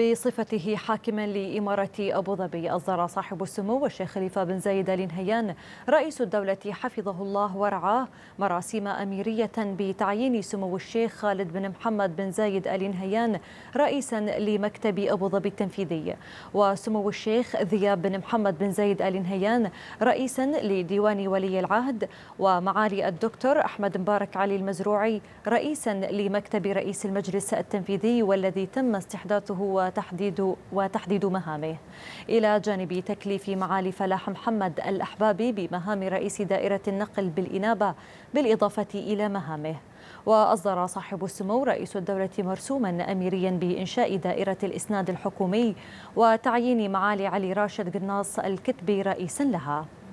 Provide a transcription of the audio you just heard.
بصفته حاكما لإمارة أبو ظبي أصدر صاحب السمو الشيخ خليفة بن زايد آل نهيان رئيس الدولة حفظه الله ورعاه مراسم أميرية بتعيين سمو الشيخ خالد بن محمد بن زايد آل نهيان رئيسا لمكتب أبو ظبي التنفيذي وسمو الشيخ ذياب بن محمد بن زايد آل نهيان رئيسا لديوان ولي العهد ومعالي الدكتور أحمد مبارك علي المزروعي رئيسا لمكتب رئيس المجلس التنفيذي والذي تم استحداثه وتحديد وتحديد مهامه إلى جانب تكليف معالي فلاح محمد الأحبابي بمهام رئيس دائرة النقل بالإنابة بالإضافة إلى مهامه وأصدر صاحب السمو رئيس الدولة مرسوما أميريا بإنشاء دائرة الإسناد الحكومي وتعيين معالي علي راشد قناص الكتبي رئيسا لها